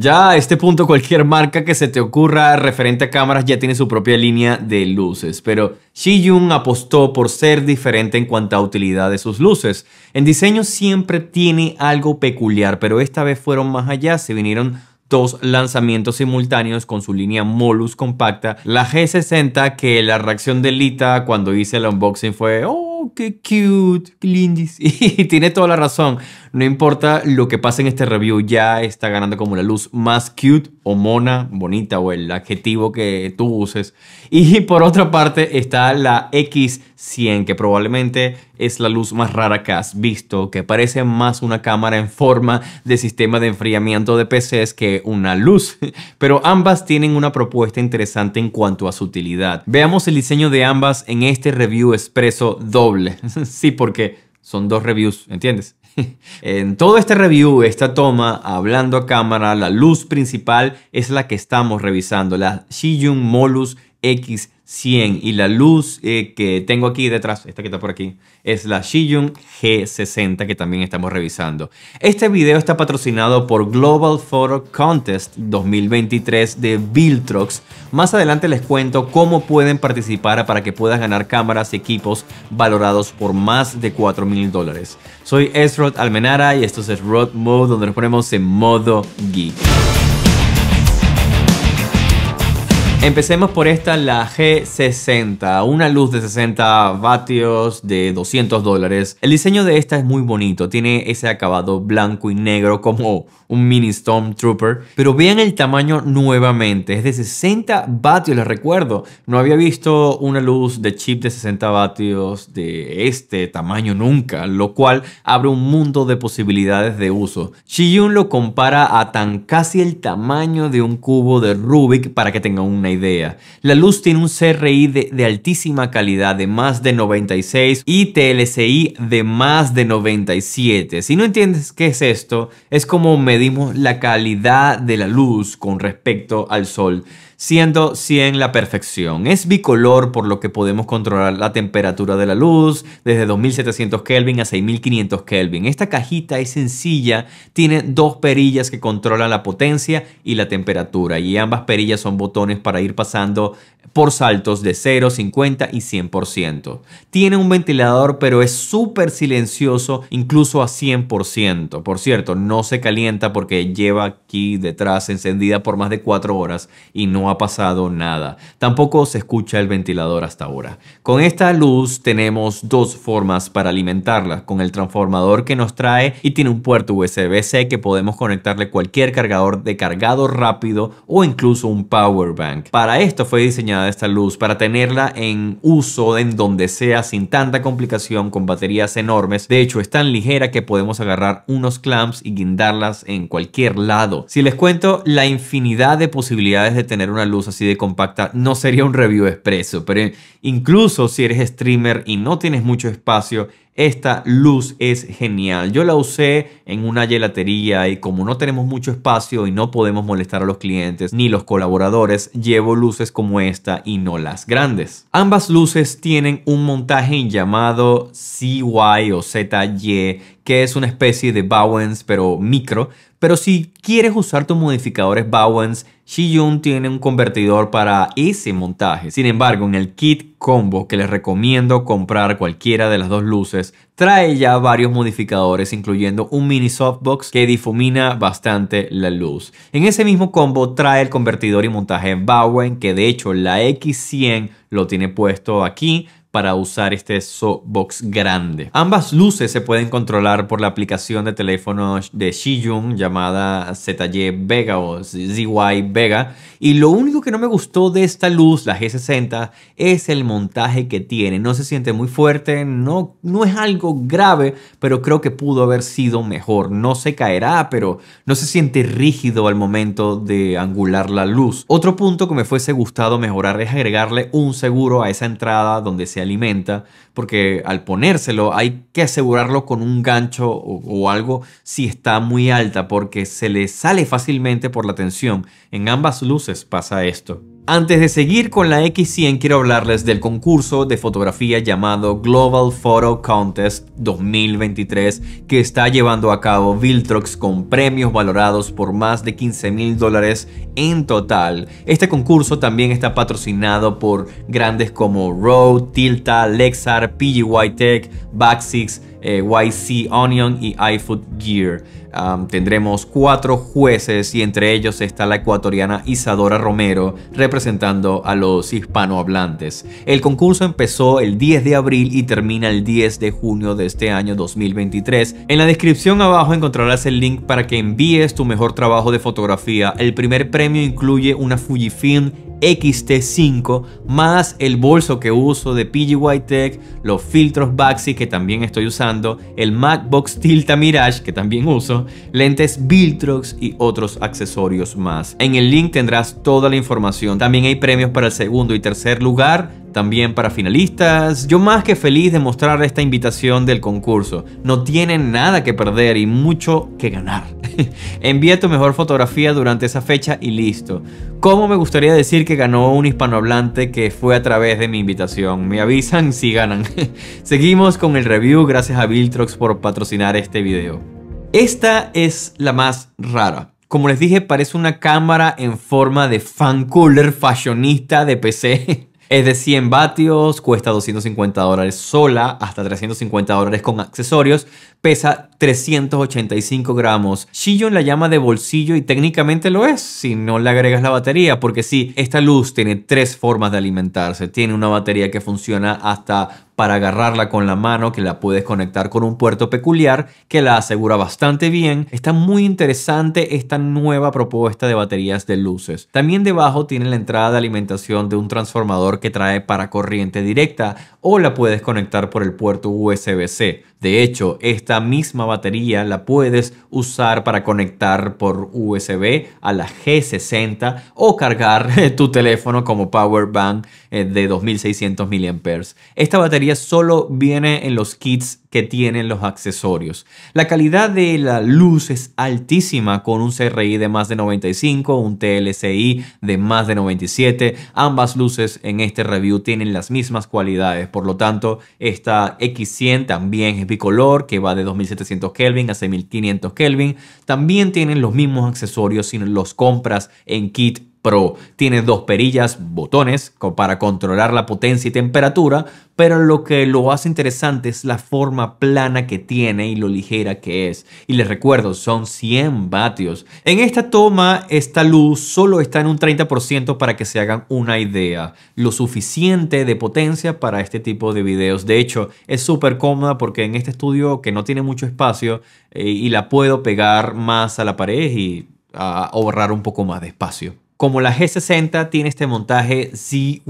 Ya a este punto cualquier marca que se te ocurra referente a cámaras ya tiene su propia línea de luces, pero Shiyun apostó por ser diferente en cuanto a utilidad de sus luces. En diseño siempre tiene algo peculiar, pero esta vez fueron más allá, se vinieron dos lanzamientos simultáneos con su línea Molus compacta, la G60 que la reacción de Lita cuando hice el unboxing fue ¡Oh! qué cute, qué lindis. Y tiene toda la razón. No importa lo que pase en este review, ya está ganando como la luz más cute o mona, bonita o el adjetivo que tú uses. Y por otra parte está la X100, que probablemente es la luz más rara que has visto, que parece más una cámara en forma de sistema de enfriamiento de PCs que una luz. Pero ambas tienen una propuesta interesante en cuanto a su utilidad. Veamos el diseño de ambas en este review expreso doble. sí, porque son dos reviews, ¿entiendes? en todo este review, esta toma, hablando a cámara, la luz principal es la que estamos revisando, la Xijun Molus X 100 y la luz eh, que tengo aquí detrás, esta que está por aquí, es la Xijun G60 que también estamos revisando. Este video está patrocinado por Global Photo Contest 2023 de Viltrox. Más adelante les cuento cómo pueden participar para que puedas ganar cámaras y equipos valorados por más de 4 mil dólares. Soy Esrod Almenara y esto es road Mode donde nos ponemos en modo geek. Empecemos por esta, la G60, una luz de 60 vatios de 200 dólares. El diseño de esta es muy bonito, tiene ese acabado blanco y negro como un mini Stormtrooper. Pero vean el tamaño nuevamente, es de 60 vatios, les recuerdo. No había visto una luz de chip de 60 vatios de este tamaño nunca, lo cual abre un mundo de posibilidades de uso. Shiyun lo compara a tan casi el tamaño de un cubo de Rubik para que tenga una idea. La luz tiene un CRI de, de altísima calidad de más de 96 y TLCI de más de 97. Si no entiendes qué es esto, es como medimos la calidad de la luz con respecto al sol siendo 100 la perfección. Es bicolor por lo que podemos controlar la temperatura de la luz desde 2700 Kelvin a 6500 Kelvin. Esta cajita es sencilla, tiene dos perillas que controlan la potencia y la temperatura y ambas perillas son botones para ir pasando por saltos de 0, 50 y 100%. Tiene un ventilador pero es súper silencioso incluso a 100%. Por cierto, no se calienta porque lleva aquí detrás encendida por más de 4 horas y no ha pasado nada. Tampoco se escucha el ventilador hasta ahora. Con esta luz tenemos dos formas para alimentarla. Con el transformador que nos trae y tiene un puerto USB-C que podemos conectarle cualquier cargador de cargado rápido o incluso un power bank para esto fue diseñada esta luz, para tenerla en uso en donde sea, sin tanta complicación, con baterías enormes. De hecho, es tan ligera que podemos agarrar unos clamps y guindarlas en cualquier lado. Si les cuento la infinidad de posibilidades de tener una luz así de compacta, no sería un review expreso, pero incluso si eres streamer y no tienes mucho espacio, esta luz es genial. Yo la usé en una gelatería y como no tenemos mucho espacio y no podemos molestar a los clientes ni los colaboradores, llevo luces como esta y no las grandes. Ambas luces tienen un montaje llamado CY o ZY que es una especie de Bowens pero micro, pero si quieres usar tus modificadores Bowens Shiyun tiene un convertidor para ese montaje. Sin embargo, en el kit combo que les recomiendo comprar cualquiera de las dos luces, trae ya varios modificadores incluyendo un mini softbox que difumina bastante la luz. En ese mismo combo trae el convertidor y montaje Bowen que de hecho la X100 lo tiene puesto aquí para usar este softbox grande. Ambas luces se pueden controlar por la aplicación de teléfono de Shijun llamada ZY Vega o ZY Vega y lo único que no me gustó de esta luz, la G60, es el montaje que tiene. No se siente muy fuerte, no, no es algo grave, pero creo que pudo haber sido mejor. No se caerá, pero no se siente rígido al momento de angular la luz. Otro punto que me fuese gustado mejorar es agregarle un seguro a esa entrada donde se alimenta, porque al ponérselo hay que asegurarlo con un gancho o, algo si está muy alta, porque se le sale fácilmente por la tensión. En ambas luces pasa esto. Antes de seguir con la X100 quiero hablarles del concurso de fotografía llamado Global Photo Contest 2023 que está llevando a cabo Viltrox con premios valorados por más de 15 mil dólares en total. Este concurso también está patrocinado por grandes como Rode, Tilta, Lexar, PGY Tech, Backsix, eh, YC Onion y iFood Gear tendremos cuatro jueces y entre ellos está la ecuatoriana Isadora Romero representando a los hispanohablantes. El concurso empezó el 10 de abril y termina el 10 de junio de este año 2023. En la descripción abajo encontrarás el link para que envíes tu mejor trabajo de fotografía. El primer premio incluye una Fujifilm XT5 más el bolso que uso de PGY Tech, los filtros Baxi que también estoy usando, el MacBox Tilta Mirage que también uso, lentes Viltrox y otros accesorios más. En el link tendrás toda la información. También hay premios para el segundo y tercer lugar también para finalistas. Yo más que feliz de mostrar esta invitación del concurso. No tienen nada que perder y mucho que ganar. Envía tu mejor fotografía durante esa fecha y listo. ¿Cómo me gustaría decir que ganó un hispanohablante que fue a través de mi invitación? Me avisan si ganan. Seguimos con el review gracias a Viltrox por patrocinar este video. Esta es la más rara. Como les dije, parece una cámara en forma de fan cooler fashionista de PC Es de 100 vatios, cuesta 250 dólares sola, hasta 350 dólares con accesorios, pesa 385 gramos. Shion la llama de bolsillo y técnicamente lo es si no le agregas la batería, porque sí, esta luz tiene tres formas de alimentarse. Tiene una batería que funciona hasta para agarrarla con la mano, que la puedes conectar con un puerto peculiar que la asegura bastante bien. Está muy interesante esta nueva propuesta de baterías de luces. También debajo tiene la entrada de alimentación de un transformador que trae para corriente directa, o la puedes conectar por el puerto USB-C. De hecho, esta misma batería la puedes usar para conectar por USB a la G60 o cargar eh, tu teléfono como power bank eh, de 2600 mAh. Esta batería solo viene en los kits que tienen los accesorios. La calidad de la luz es altísima con un CRI de más de 95, un TLCI de más de 97. Ambas luces en este review tienen las mismas cualidades por lo tanto, esta X100 también es bicolor, que va de 2700 Kelvin a 6500 Kelvin. También tienen los mismos accesorios si los compras en kit Pro. Tiene dos perillas, botones para controlar la potencia y temperatura, pero lo que lo hace interesante es la forma plana que tiene y lo ligera que es. Y les recuerdo, son 100 vatios. En esta toma, esta luz solo está en un 30% para que se hagan una idea. Lo suficiente de potencia para este tipo de videos. De hecho, es súper cómoda porque en este estudio que no tiene mucho espacio eh, y la puedo pegar más a la pared y ah, ahorrar un poco más de espacio. Como la G60 tiene este montaje ZY,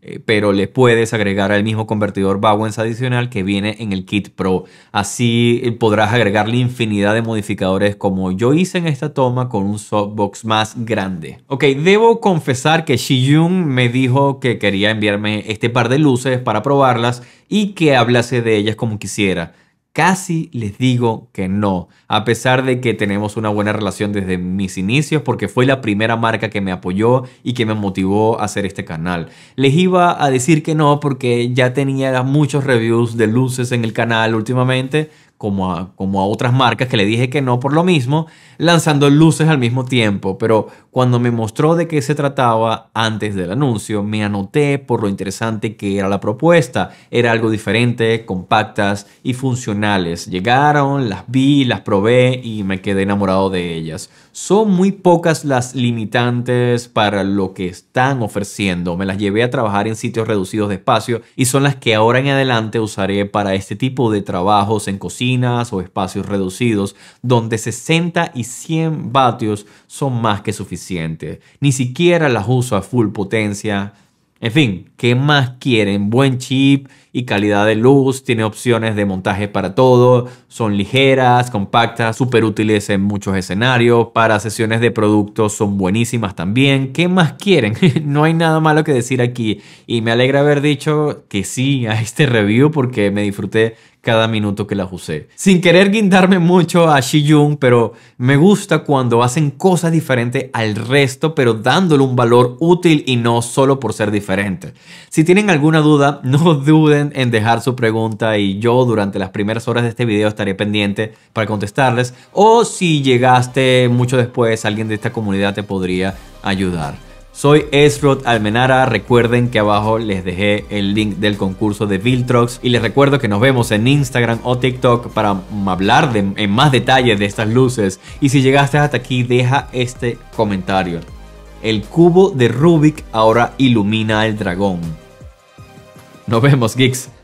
eh, pero le puedes agregar al mismo convertidor Bowens adicional que viene en el kit Pro. Así eh, podrás agregarle infinidad de modificadores como yo hice en esta toma con un softbox más grande. Ok, debo confesar que Shiyun me dijo que quería enviarme este par de luces para probarlas y que hablase de ellas como quisiera. Casi les digo que no, a pesar de que tenemos una buena relación desde mis inicios porque fue la primera marca que me apoyó y que me motivó a hacer este canal. Les iba a decir que no porque ya tenía muchos reviews de luces en el canal últimamente como a, otras marcas que le dije que no por lo mismo, lanzando luces al mismo tiempo. Pero cuando me mostró de qué se trataba antes del anuncio, me anoté por lo interesante que era la propuesta. Era algo diferente, compactas y funcionales. Llegaron, las vi, las probé y me quedé enamorado de ellas. Son muy pocas las limitantes para lo que están ofreciendo. Me las llevé a trabajar en sitios reducidos de espacio y son las que ahora en adelante usaré para este tipo de trabajos en cocinas o espacios reducidos donde 60 y 100 vatios son más que suficientes. Ni siquiera las uso a full potencia en fin, ¿qué más quieren? Buen chip y calidad de luz, tiene opciones de montaje para todo, son ligeras, compactas, súper útiles en muchos escenarios, para sesiones de productos son buenísimas también. ¿Qué más quieren? no hay nada malo que decir aquí y me alegra haber dicho que sí a este review porque me disfruté cada minuto que las usé. Sin querer guindarme mucho a Shi Jung, pero me gusta cuando hacen cosas diferentes al resto, pero dándole un valor útil y no solo por ser diferente. Si tienen alguna duda, no duden en dejar su pregunta y yo durante las primeras horas de este video estaré pendiente para contestarles. O si llegaste mucho después, alguien de esta comunidad te podría ayudar. Soy Esrod Almenara. Recuerden que abajo les dejé el link del concurso de Viltrox. Y les recuerdo que nos vemos en Instagram o TikTok para hablar en más detalle de estas luces. Y si llegaste hasta aquí, deja este comentario. El cubo de Rubik ahora ilumina al dragón. Nos vemos, geeks.